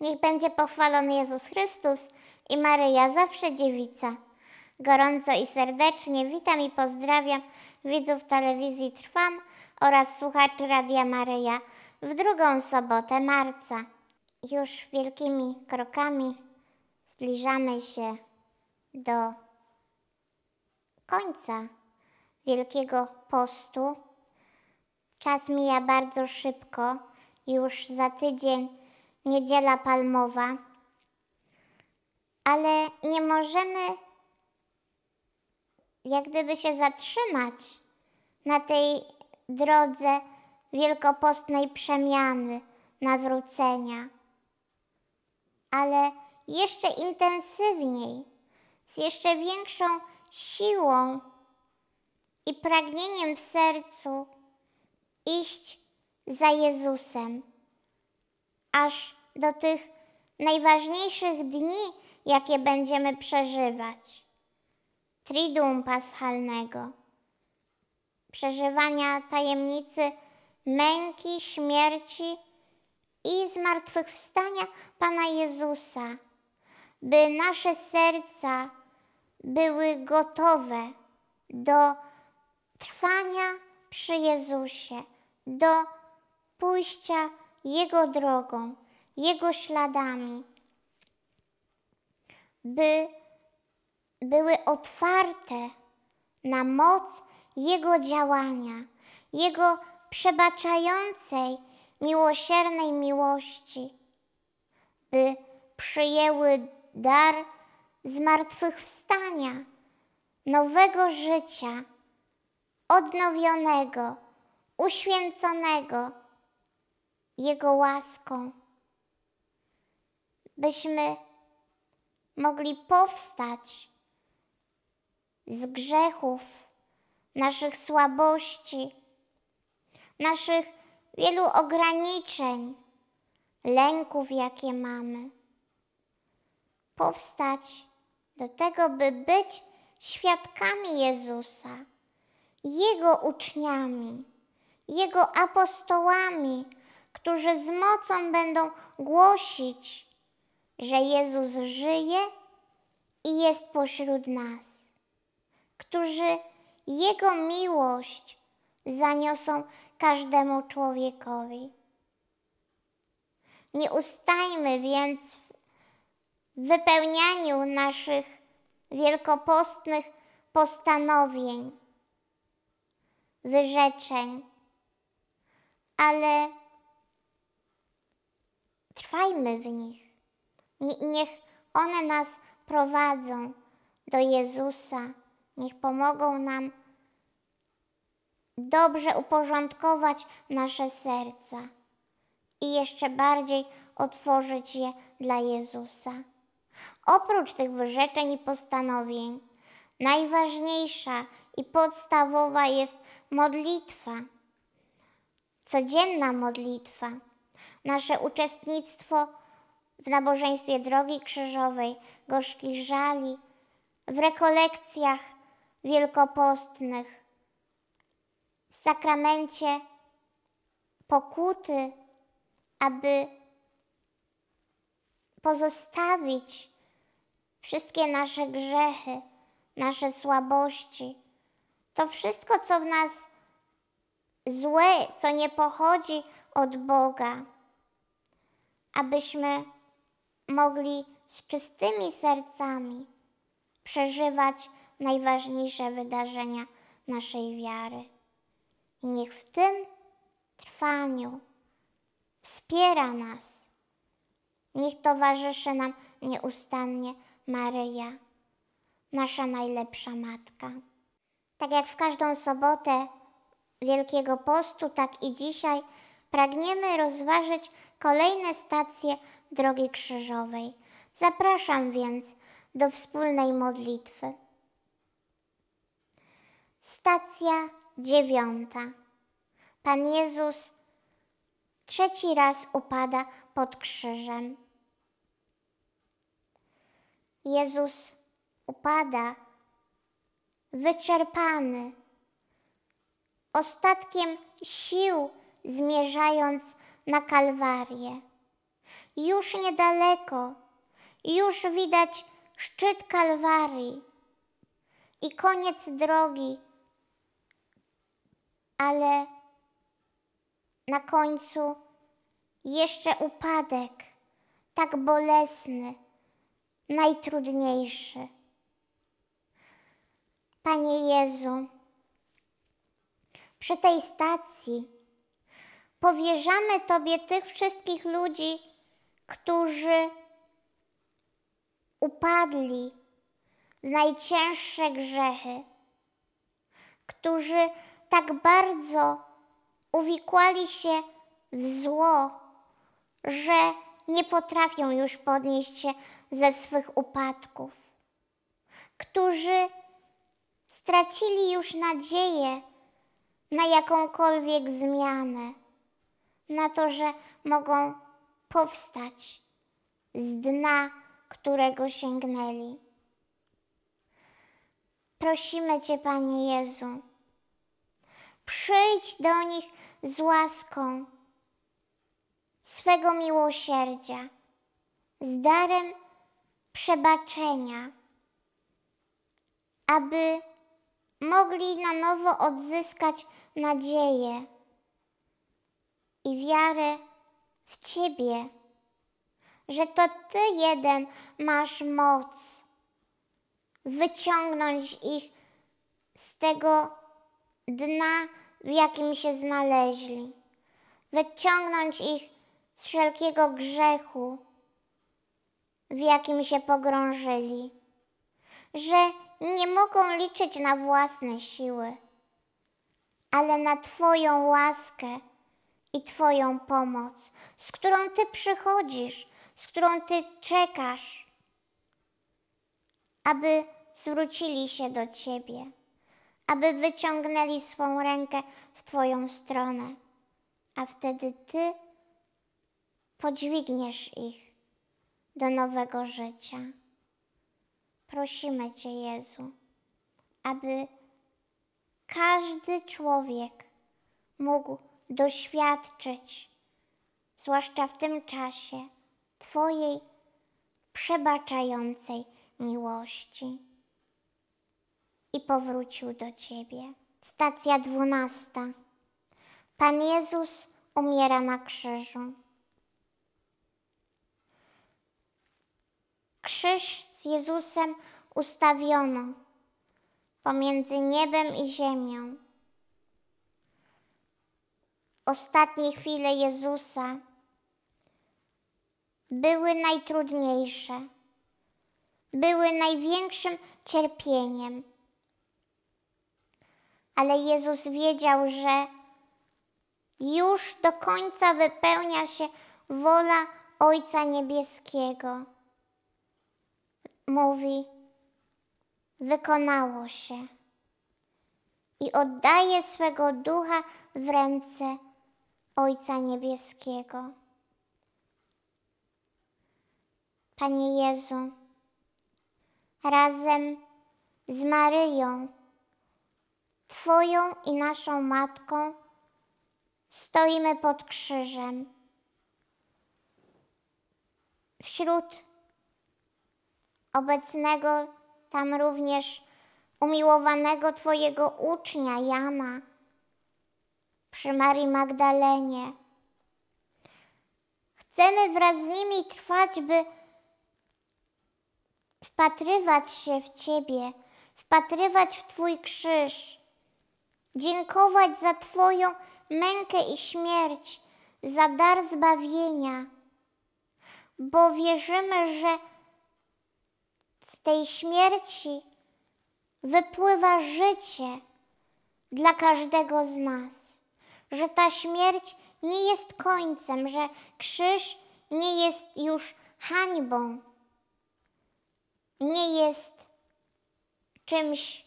Niech będzie pochwalony Jezus Chrystus i Maryja zawsze dziewica. Gorąco i serdecznie witam i pozdrawiam widzów telewizji Trwam oraz słuchaczy Radia Maryja w drugą sobotę marca. Już wielkimi krokami zbliżamy się do końca Wielkiego Postu. Czas mija bardzo szybko. Już za tydzień Niedziela Palmowa, ale nie możemy jak gdyby się zatrzymać na tej drodze wielkopostnej przemiany, nawrócenia, ale jeszcze intensywniej, z jeszcze większą siłą i pragnieniem w sercu iść za Jezusem, aż do tych najważniejszych dni, jakie będziemy przeżywać. Triduum paschalnego, przeżywania tajemnicy męki, śmierci i zmartwychwstania Pana Jezusa, by nasze serca były gotowe do trwania przy Jezusie, do pójścia Jego drogą jego śladami, by były otwarte na moc Jego działania, Jego przebaczającej, miłosiernej miłości, by przyjęły dar zmartwychwstania, nowego życia, odnowionego, uświęconego Jego łaską byśmy mogli powstać z grzechów, naszych słabości, naszych wielu ograniczeń, lęków, jakie mamy. Powstać do tego, by być świadkami Jezusa, Jego uczniami, Jego apostołami, którzy z mocą będą głosić że Jezus żyje i jest pośród nas, którzy Jego miłość zaniosą każdemu człowiekowi. Nie ustajmy więc w wypełnianiu naszych wielkopostnych postanowień, wyrzeczeń, ale trwajmy w nich. I niech one nas prowadzą do Jezusa. Niech pomogą nam dobrze uporządkować nasze serca i jeszcze bardziej otworzyć je dla Jezusa. Oprócz tych wyrzeczeń i postanowień, najważniejsza i podstawowa jest modlitwa. Codzienna modlitwa, nasze uczestnictwo w nabożeństwie drogi krzyżowej, gorzkich żali, w rekolekcjach wielkopostnych, w sakramencie pokuty, aby pozostawić wszystkie nasze grzechy, nasze słabości, to wszystko, co w nas złe, co nie pochodzi od Boga, abyśmy mogli z czystymi sercami przeżywać najważniejsze wydarzenia naszej wiary. I niech w tym trwaniu wspiera nas. Niech towarzyszy nam nieustannie Maryja, nasza najlepsza matka. Tak jak w każdą sobotę Wielkiego Postu, tak i dzisiaj pragniemy rozważyć kolejne stacje drogi krzyżowej. Zapraszam więc do wspólnej modlitwy. Stacja dziewiąta. Pan Jezus trzeci raz upada pod krzyżem. Jezus upada wyczerpany, ostatkiem sił zmierzając na Kalwarię. Już niedaleko, już widać szczyt Kalwarii i koniec drogi, ale na końcu jeszcze upadek, tak bolesny, najtrudniejszy. Panie Jezu, przy tej stacji powierzamy Tobie tych wszystkich ludzi, którzy upadli w najcięższe grzechy, którzy tak bardzo uwikłali się w zło, że nie potrafią już podnieść się ze swych upadków, którzy stracili już nadzieję na jakąkolwiek zmianę, na to, że mogą powstać z dna, którego sięgnęli. Prosimy Cię, Panie Jezu, przyjdź do nich z łaską swego miłosierdzia, z darem przebaczenia, aby mogli na nowo odzyskać nadzieję i wiarę w Ciebie, że to Ty jeden masz moc wyciągnąć ich z tego dna, w jakim się znaleźli, wyciągnąć ich z wszelkiego grzechu, w jakim się pogrążyli, że nie mogą liczyć na własne siły, ale na Twoją łaskę i Twoją pomoc, z którą Ty przychodzisz, z którą Ty czekasz, aby zwrócili się do Ciebie, aby wyciągnęli swą rękę w Twoją stronę, a wtedy Ty podźwigniesz ich do nowego życia. Prosimy Cię, Jezu, aby każdy człowiek mógł doświadczyć, zwłaszcza w tym czasie, Twojej przebaczającej miłości. I powrócił do Ciebie. Stacja dwunasta. Pan Jezus umiera na krzyżu. Krzyż z Jezusem ustawiono pomiędzy niebem i ziemią ostatnie chwile Jezusa były najtrudniejsze, były największym cierpieniem. Ale Jezus wiedział, że już do końca wypełnia się wola Ojca Niebieskiego. Mówi, wykonało się i oddaje swego ducha w ręce Ojca Niebieskiego. Panie Jezu, razem z Maryją, Twoją i naszą Matką, stoimy pod krzyżem. Wśród obecnego tam również umiłowanego Twojego ucznia Jana, przy Marii Magdalenie. Chcemy wraz z nimi trwać, by wpatrywać się w Ciebie, wpatrywać w Twój krzyż, dziękować za Twoją mękę i śmierć, za dar zbawienia, bo wierzymy, że z tej śmierci wypływa życie dla każdego z nas że ta śmierć nie jest końcem, że krzyż nie jest już hańbą, nie jest czymś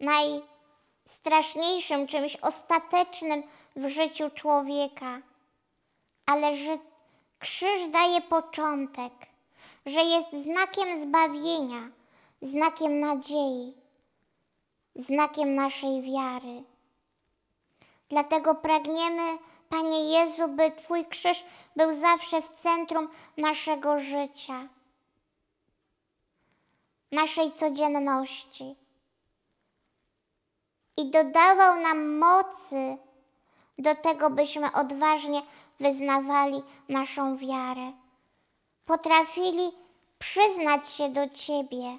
najstraszniejszym, czymś ostatecznym w życiu człowieka, ale że krzyż daje początek, że jest znakiem zbawienia, znakiem nadziei, znakiem naszej wiary. Dlatego pragniemy, Panie Jezu, by Twój krzyż był zawsze w centrum naszego życia, naszej codzienności. I dodawał nam mocy do tego, byśmy odważnie wyznawali naszą wiarę. Potrafili przyznać się do Ciebie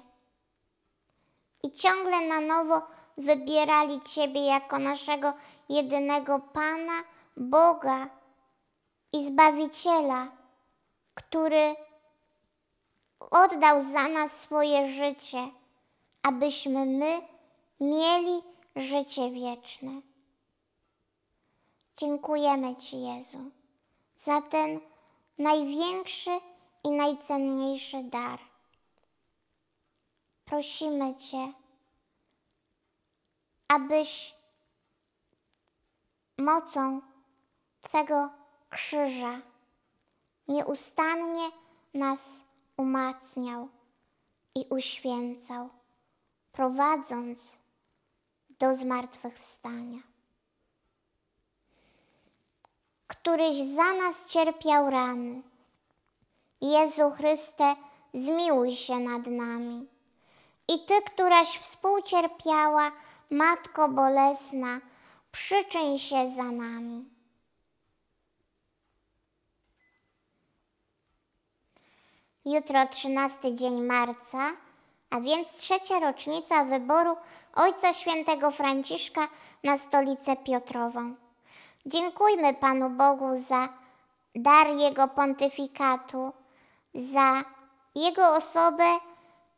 i ciągle na nowo wybierali Ciebie jako naszego jedynego Pana, Boga i Zbawiciela, który oddał za nas swoje życie, abyśmy my mieli życie wieczne. Dziękujemy Ci, Jezu, za ten największy i najcenniejszy dar. Prosimy Cię, abyś mocą Twego krzyża nieustannie nas umacniał i uświęcał, prowadząc do zmartwychwstania. Któryś za nas cierpiał rany. Jezu Chryste, zmiłuj się nad nami. I Ty, któraś współcierpiała, Matko Bolesna, przyczyń się za nami. Jutro 13 dzień marca, a więc trzecia rocznica wyboru Ojca Świętego Franciszka na stolicę Piotrową. Dziękujmy Panu Bogu za dar Jego pontyfikatu, za Jego osobę,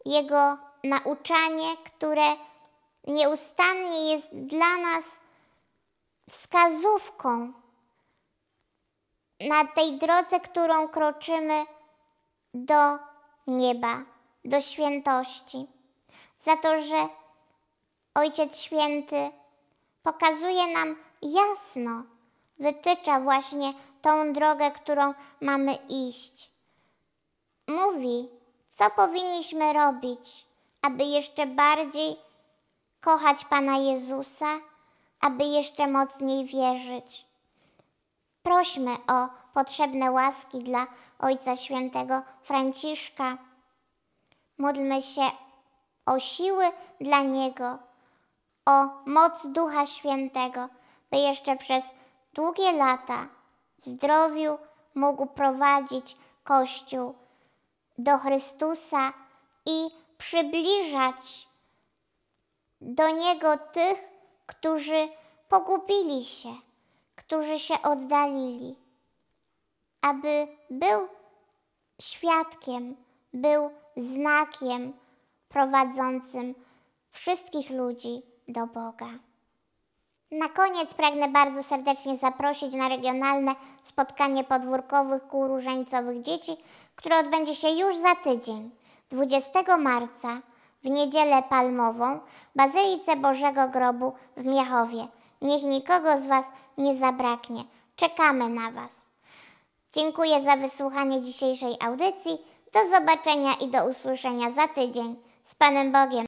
Jego nauczanie, które nieustannie jest dla nas wskazówką na tej drodze, którą kroczymy do nieba, do świętości. Za to, że Ojciec Święty pokazuje nam jasno, wytycza właśnie tą drogę, którą mamy iść. Mówi, co powinniśmy robić, aby jeszcze bardziej kochać Pana Jezusa aby jeszcze mocniej wierzyć. Prośmy o potrzebne łaski dla Ojca Świętego Franciszka. Módlmy się o siły dla Niego, o moc Ducha Świętego, by jeszcze przez długie lata w zdrowiu mógł prowadzić Kościół do Chrystusa i przybliżać do Niego tych, którzy pogubili się, którzy się oddalili, aby był świadkiem, był znakiem prowadzącym wszystkich ludzi do Boga. Na koniec pragnę bardzo serdecznie zaprosić na regionalne spotkanie podwórkowych kół różańcowych dzieci, które odbędzie się już za tydzień, 20 marca w niedzielę palmową, Bazylice Bożego Grobu w Miechowie. Niech nikogo z Was nie zabraknie. Czekamy na Was. Dziękuję za wysłuchanie dzisiejszej audycji. Do zobaczenia i do usłyszenia za tydzień. Z Panem Bogiem.